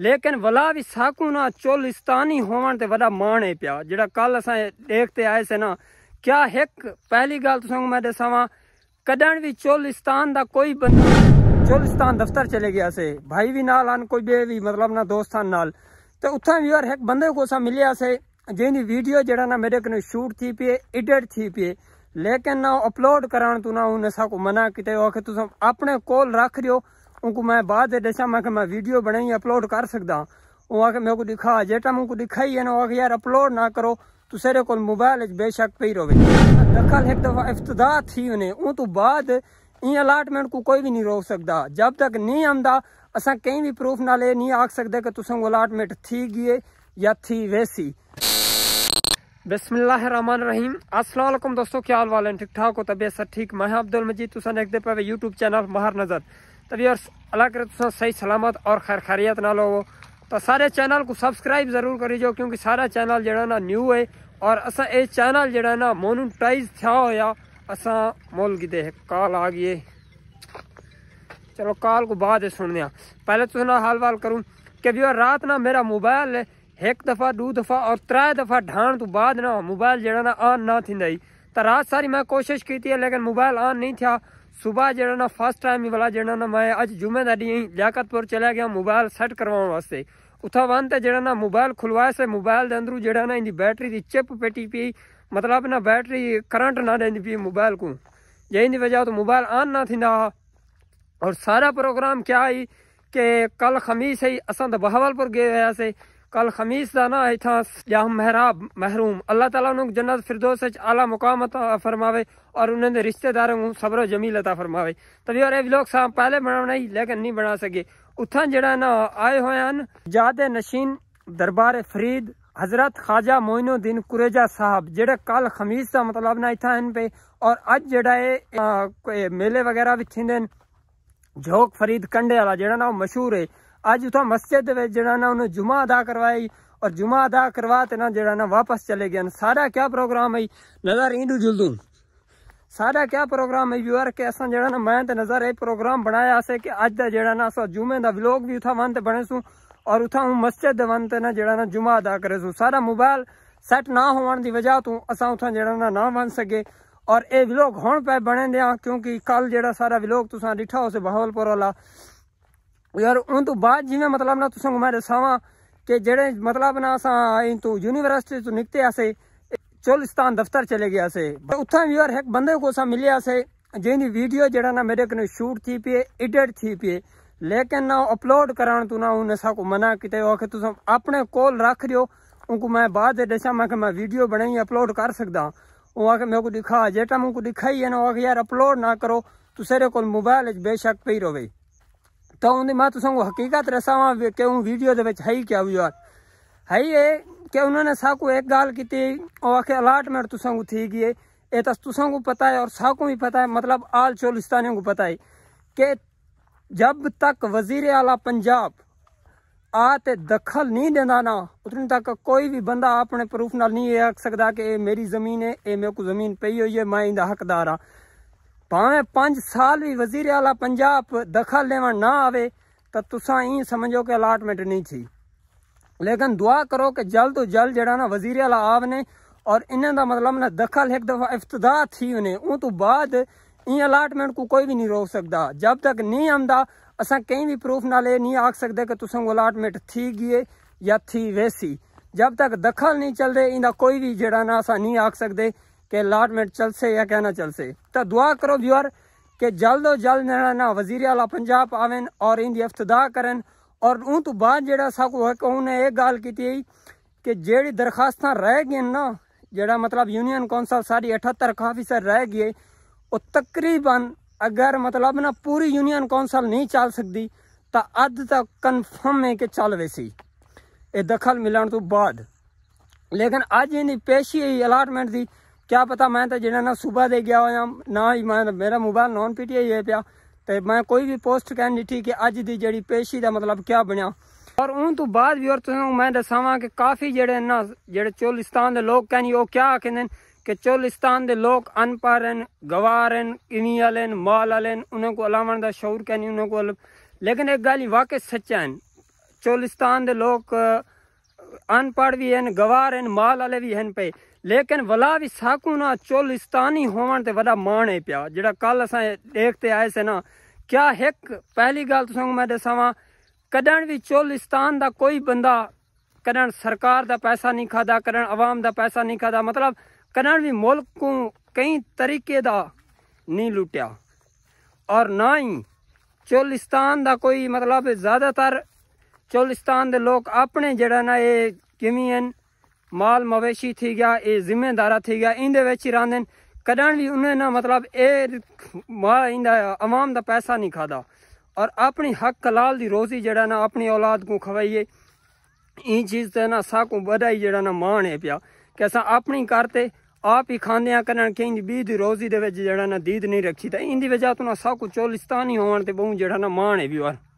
ਲੇਕਿਨ ਵਲਾ ਵੀ ਸਾਕੂ ਨਾ ਚੋਲਿਸਤਾਨੀ ਹੋਣ ਤੇ ਵਡਾ ਮਾਣ ਹੈ ਪਿਆ ਜਿਹੜਾ ਕੱਲ ਅਸਾਂ ਦੇਖਤੇ ਆਏ ਸੇ ਨਾ ਕਿਆ ਇੱਕ ਪਹਿਲੀ ਗੱਲ ਤੁਸਾਂ ਨੂੰ ਮੈਂ ਦੱਸਾਂ ਕਦਣ ਵੀ ਚੋਲਿਸਤਾਨ ਦਾ ਕੋਈ ਬੰਦਾ ਚੋਲਿਸਤਾਨ ਦਫ਼ਤਰ ਚਲੇ ਗਿਆ ਸੇ ਭਾਈ ਵੀ ਨਾਲ ਹਨ ਕੋਈ ਬੇ ਵੀ ਮਤਲਬ ਨਾ ਦੋਸਤਾਂ ਨਾਲ ਤੇ ਉੱਥਾਂ ਵੀ ਯਾਰ ਇੱਕ ਬੰਦੇ ਕੋ ਸਾ ਮਿਲਿਆ ਸੇ ਜਿਹਦੀ ਵੀਡੀਓ ਜਿਹੜਾ ਨਾ ਮੇਰੇ ਕੋਲ ਸ਼ੂਟ ਥੀ ਪਈ ਐਡਿਟ ਥੀ ਪਈ ਲੇਕਿਨ ਨਾ ਅਪਲੋਡ ਕਰਾਣ ਤੂੰ ਨਾ ਉਹਨੇ ਸਾ ਕੋ ਮਨਾ ਕੀਤਾ ਉਹ ਕਿ ਤੁਸੀਂ ਆਪਣੇ ਕੋਲ ਰੱਖ ਰਿਓ उनको मैं बाद दसा मैं मैं वीडियो बनाई अपलोड कर सकदा ਉਹ ਆ ਕੇ ਮੈਨੂੰ ਕੋ ਦਿਖਾ ਜੇਟਾ ਮੈਨੂੰ ਕੋ ਦਿਖਾਈ ਇਹਨੋ ਆ ਕੇ ਯਾਰ ਅਪਲੋਡ ਨਾ ਕਰੋ ਤੁਸੇਰੇ ਕੋਲ ਮੋਬਾਈਲ ਵਿੱਚ ਬੇਸ਼ੱਕ ਪਈ ਰੋਵੇ ਦਖਲ ਇੱਕ ਦਫਾ ਇਫਤਦਾ ਥੀ ਉਹਨੇ ਉਹ ਤੋਂ ਬਾਅਦ ਇਹ ਅਲਾਟਮੈਂਟ ਕੋ ਕੋਈ ਵੀ ਨਹੀਂ ਰੋਕ ਸਕਦਾ ਜਦ ਤੱਕ ਨਹੀਂ ਆਂਦਾ ਅਸਾਂ ਕਈ ਵੀ ਪ੍ਰੂਫ ਨਾਲ ਇਹ ਨਹੀਂ ਆਖ ਸਕਦੇ ਕਿ ਤੁਸਾਂ ਕੋ ਅਲਾਟਮੈਂਟ ਥੀ ਗਈ ਜਾਂ ਥੀ ਵੈਸੀ बिस्मिल्लाहिर्रहमानिर्रहीम अस्सलाम वालेकुम दोस्तों क्या हाल वाले ठीक ठाक हो तबीयत सर ठीक मैं अब्दुल मजीद तुसा देखते पे यूट्यूब चैनल महार नज़र तो और अल्लाह करे तो सही सलामत और खैर खैरियत ना लो तो सारे चैनल को सब्सक्राइब जरूर करी जो क्योंकि सारा चैनल जड़ा ना न्यू है और अस ये चैनल जड़ा ना मोनोटाइज था होया अस मोल गिदे कॉल आ गए चलो कॉल को बाद दिया पहले तुम तो ना हाल वाल करूँ कि भी रात ना मेरा मोबाइल एक दफ़ा दो दफ़ा और त्रै दफ़ा ढाण तो बाद ना मोबाइल जड़ा ना ऑन ना थी तो रात सारी मैं कोशिश की लेकिन मोबाइल ऑन नहीं था सुबह जड़ा ना फर्स्ट टाइम वाला जड़ा ना मैं अज जुमे दा डी लियाकतपुर चला गया मोबाइल सेट करवाने वास्ते उत्थां वन ते जड़ा ना मोबाइल खुलवाए से मोबाइल के अंदरू जड़ा ना इंदी बैटरी की चिप पेटी पी मतलब ना बैटरी करंट ना देंदी पी मोबाइल को जे वजह तो मोबाइल ऑन ना थी थींदा और सारा प्रोग्राम क्या है कि कल खमीस ही असां तो बहावलपुर गए हुआसीं कल खमीस दाना इथा जाम महराब महरूम अल्लाह ताला उन्हें जन्नत फिरदौस आला मुकाम फरमावे और उन्होंने रिश्तेदारों को सब्र जमील अता फरमावे तभी और ये लोग साहब पहले बना ही लेकिन नहीं बना सके उत्था जड़ा ना आए हुए हैं जाद नशीन दरबार फरीद हजरत ख्वाजा मोइनुद्दीन कुरेजा साहब जेडे कल खमीस का मतलब ना इतना इन पे और अज जड़ा मेले वगैरह भी थी जोक फरीद कंडे वाला जड़ा ना मशहूर है ਅੱਜ ਉਥਾ ਮਸਜਿਦ ਦੇ जुमा ਜਿਹੜਾ करवाई और जुमा अदा करवाते वापस चले गए सारा क्या प्रोग्राम है नज़र ईंडू जुलदू सारा क्या प्रोग्राम है व्यूअर के असा जरा मैं नज़र एक प्रोग्राम बनाया असें कि अज का जरा ना जुमे का व्लॉग भी उथा वन बने सू और उथा मस्जिद वन ते ना जरा ना जुमा अदा करे सू सारा मोबाइल सैट ना होने की वजह तू असा उथा ना ना बन सके और ये व्लॉग हूँ पे बने दें क्योंकि कल जरा सारा व्लॉग तुसा डिठा उस बहावलपुर वाला ਯਾਰ ਉਹਨਾਂ ਤੋਂ ਬਾਅਦ ਜਿਵੇਂ ਮਤਲਬ ਨਾ ਤੁਸੀਂ ਮੈਂ ਦਸਾਵਾਂ ਕਿ ਜਿਹੜੇ ਮਤਲਬ ਨਾ ਅਸਾਂ ਇੰਤੂ ਯੂਨੀਵਰਸਿਟੀ ਤੋਂ ਨਿਕਤੇ ਆਸੇ ਚੋਲਿਸਤਾਨ ਦਫ਼ਤਰ ਚਲੇ ਗਿਆ ਸੇ ਉੱਥਾਂ ਵੀ ਯਾਰ ਇੱਕ ਬੰਦੇ ਕੋ ਸਾ ਮਿਲਿਆ ਸੇ ਜਿਹਦੀ ਵੀਡੀਓ ਜਿਹੜਾ ਨਾ ਮੇਰੇ ਕਨੇ ਸ਼ੂਟ ਥੀ ਪਈ ਐਡਿਟ ਥੀ ਪਈ लेकिन ना अपलोड करान तू ना उन को मना किते हो कि अपने कोल रख दियो उनको मैं बाद दसा मैं मैं वीडियो बनाई अपलोड कर सदा वो आके मेरे को दिखा जेटा मुझको दिखाई है ना वो यार अपलोड ना करो तू सेरे को मोबाइल बेशक पई रवे ਤਾਂ ਉਹਨੇ ਮਾਤ ਤੁਸਾਂ ਨੂੰ ਹਕੀਕਤ ਰਸਾਵਾਂ ਉਹ ਵੀਡੀਓ ਦੇ ਵਿੱਚ ਹੈ ਹੀ ਕਿਉਂ ਯਾਰ ਹੈ ਇਹ ਕਿ ਉਹਨਾਂ ਨੇ ਸਾਕੂ ਇੱਕ ਗੱਲ ਕੀਤੀ ਉਹ ਆਖੇ ਮੈਂ ਤੁਸਾਂ ਨੂੰ ਠੀਕ ਹੀ ਇਹ ਤਾਂ ਤੁਸਾਂ ਨੂੰ ਪਤਾ ਹੈ ਔਰ ਸਾਕੂ ਵੀ ਪਤਾ ਹੈ ਮਤਲਬ ਆਲ ਚੋਲਿਸਤਾਨੀਆਂ ਨੂੰ ਪਤਾ ਹੈ ਕਿ ਜਬ ਤੱਕ ਵਜ਼ੀਰ ਆਲਾ ਪੰਜਾਬ ਆ ਤੇ ਦਖਲ ਨਹੀਂ ਦਿੰਦਾ ਨਾ ਉਤਨੀ ਤੱਕ ਕੋਈ ਵੀ ਬੰਦਾ ਆਪਣੇ ਪ੍ਰੂਫ ਨਾਲ ਨਹੀਂ ਇਹ ਸਕਦਾ ਕਿ ਇਹ ਮੇਰੀ ਜ਼ਮੀਨ ਹੈ ਇਹ ਮੇਰੇ ਕੋ ਜ਼ਮੀਨ ਪਈ ਹੋਈ ਹੈ ਮੈਂ ਇਹਦਾ ਹੱਕਦਾਰ ਆ भावें पंज साल भी वज़ीर आला पंजाब दखल ॾियणु ना आवे तो तुसां ईअं समझो कि अलाटमेंट नहीं थी लेकिन दुआ करो कि जल्द तो जल्द जड़ा ना वज़ीर आला आवने और इन्हनि मतलब ना दखल एक दफ़ा इफ़्तदा थी वञे उन तो बाद इन अलाटमेंट को कोई भी नहीं रोक सकता जब तक नहीं आंदा असा कहीं भी प्रूफ ना नहीं आख सकते कि तुसा अलाटमेंट थी गई या थी वैसी जब तक दखल नहीं चलते रहे इनका कोई भी जड़ा ना असा नहीं आख सकते કે અલાટમેન્ટ ચલશે યા કેના ચલશે તો દુઆ કરો વ્યુઅર કે जल्द જલ્દ ના વઝીર આલા પંજાબ આવેન और ઇન્દી ઇફ્તદા કરન और उन तो बाद जेड़ा साकू एक गल की कि जेड़ी दरखास्त रह गई ना जेड़ा मतलब यूनियन कौंसल सारी अठहत्तर ऑफिसर रह गए और तकरीबन अगर मतलब ना पूरी यूनियन कौंसल नहीं चल सकती तो अद तक कन्फर्म है कि चल वैसी ये दखल मिलने तू तो बाद लेकिन अज इन पेशी अलाटमेंट की ਕਿਆ ਪਤਾ ਮੈਂ ਤਾਂ ਜਿਹੜਾ ਨਾ सुबह ਦੇ ਗਿਆ ਹੋਇਆ ਨਾ ही मैं मेरा मोबाइल नॉन पी टी है ਤੇ ਮੈਂ ਕੋਈ ਵੀ ਪੋਸਟ ਕਹਿਣ ਨਹੀਂ ਠੀਕ ਕਿ ਅੱਜ ਦੀ ਜਿਹੜੀ ਪੇਸ਼ੀ ਦਾ ਮਤਲਬ ਕੀ ਬਣਿਆ ਔਰ ਉਹਨਾਂ ਤੋਂ ਬਾਅਦ ਵੀ ਔਰ ਤੁਹਾਨੂੰ ਮੈਂ ਦੱਸਾਵਾਂ ਕਿ ਕਾਫੀ ਜਿਹੜੇ ਨਾ ਜਿਹੜੇ ਚੋਲਿਸਤਾਨ ਦੇ ਲੋਕ ਕਹਿੰਦੇ ਉਹ ਕੀ ਕਹਿੰਦੇ ਕਿ ਚੋਲਿਸਤਾਨ ਦੇ ਲੋਕ ਅਨਪੜ੍ਹ ਗਵਾਰਨ ਗਵਾਰ ਹਨ ਇਨੀ ਵਾਲਨ ਮਾਲ ਵਾਲਨ ਉਹਨਾਂ ਕੋ ਅਲਾਵਣ ਦਾ ਸ਼ੌਰ ਕਹਿੰਦੇ ਉਹਨਾਂ ਕੋ ਲੇਕਿਨ ਇੱਕ ਗੱਲ ਹੀ ਵਾਕਿਆ ਸੱਚਾ ਹੈ ਚੋਲਿਸਤਾਨ ਦੇ ਲੋਕ ਅਨਪੜ੍ਹ ਵੀ ਹਨ ਗਵਾਰ ਹਨ ਮਾਲ ਵਾਲੇ ਵੀ ਹਨ ਪਏ ਲੇਕਿਨ ਵਲਾ ਵੀ ਸਾਕੂਨਾ ਚੋਲਿਸਤਾਨੀ ਹੋਣ ਤੇ ਵਡਾ ਮਾਣ ਹੈ ਪਿਆ ਜਿਹੜਾ ਕੱਲ ਅਸਾਂ ਦੇਖਤੇ ਆਏ ਸੇ ਨਾ ਕਿਆ ਇੱਕ ਪਹਿਲੀ ਗੱਲ ਤੁਸਾਂ ਨੂੰ ਮੈਂ ਦੱਸਾਂ ਕਦਣ ਵੀ ਚੋਲਿਸਤਾਨ ਦਾ ਕੋਈ ਬੰਦਾ ਕਦਣ ਸਰਕਾਰ ਦਾ ਪੈਸਾ ਨਹੀਂ ਖਾਦਾ ਕਦਣ ਆਵਾਮ ਦਾ ਪੈਸਾ ਨਹੀਂ ਖਾਦਾ ਮਤਲਬ ਕਦਣ ਵੀ ਮੁਲਕ ਨੂੰ ਕਈ ਤਰੀਕੇ ਦਾ ਨਹੀਂ ਲੁੱਟਿਆ ਔਰ ਨਾ ਹੀ ਚੋਲਿਸਤਾਨ ਦਾ ਕੋਈ ਮਤਲਬ ਜ਼ਿਆਦਾਤਰ ਚੋਲਿਸਤਾਨ ਦੇ ਲੋਕ ਆਪਣੇ ਜਿਹੜਾ ਨਾ ਇਹ ਕਿਵੇਂ ਮਾਲ ਮਵੇਸ਼ੀ ਥੀ ਗਿਆ ਇਹ ਜ਼ਿੰਮੇਦਾਰਾ ਥੀ ਗਿਆ ਇਹਦੇ ਵਿੱਚ ਹੀ ਰਹਿੰਦੇ ਕਦਾਂ ਵੀ ਉਹਨੇ ਨਾ ਮਤਲਬ ਇਹ ਮਾ ਇਹਦਾ ਆਵਾਮ ਦਾ ਪੈਸਾ ਨਹੀਂ ਖਾਦਾ ਔਰ ਆਪਣੀ ਹੱਕ ਕਲਾਲ ਦੀ ਰੋਜ਼ੀ ਜਿਹੜਾ ਨਾ ਆਪਣੀ ਔਲਾਦ ਨੂੰ ਖਵਾਈਏ ਇਹ ਚੀਜ਼ ਤੇ ਨਾ ਸਾਕੂ ਬੜਾਈ ਜਿਹੜਾ ਨਾ ਮਾਣ ਹੈ ਪਿਆ ਕਿ ਅਸਾਂ ਆਪਣੀ ਕਰਤੇ ਆਪ ਹੀ ਖਾਂਦੇ ਆ ਕਰਨ ਕਹਿੰਦੀ ਵੀ ਦੀ ਰੋਜ਼ੀ ਦੇ ਵਿੱਚ ਜਿਹੜਾ ਨਾ ਦੀਦ ਨਹੀਂ ਰੱਖੀ ਤਾਂ ਇਹਦੀ ਵਜ੍ਹਾ ਤੋਂ ਨਾ ਸਾਕੂ ਚੋਲਿਸਤਾਨੀ ਹੋਣ ਤੇ ਬਹੁ ਜਿਹੜਾ ਨਾ ਮਾਣ ਹੈ ਵੀ ਵਾਰ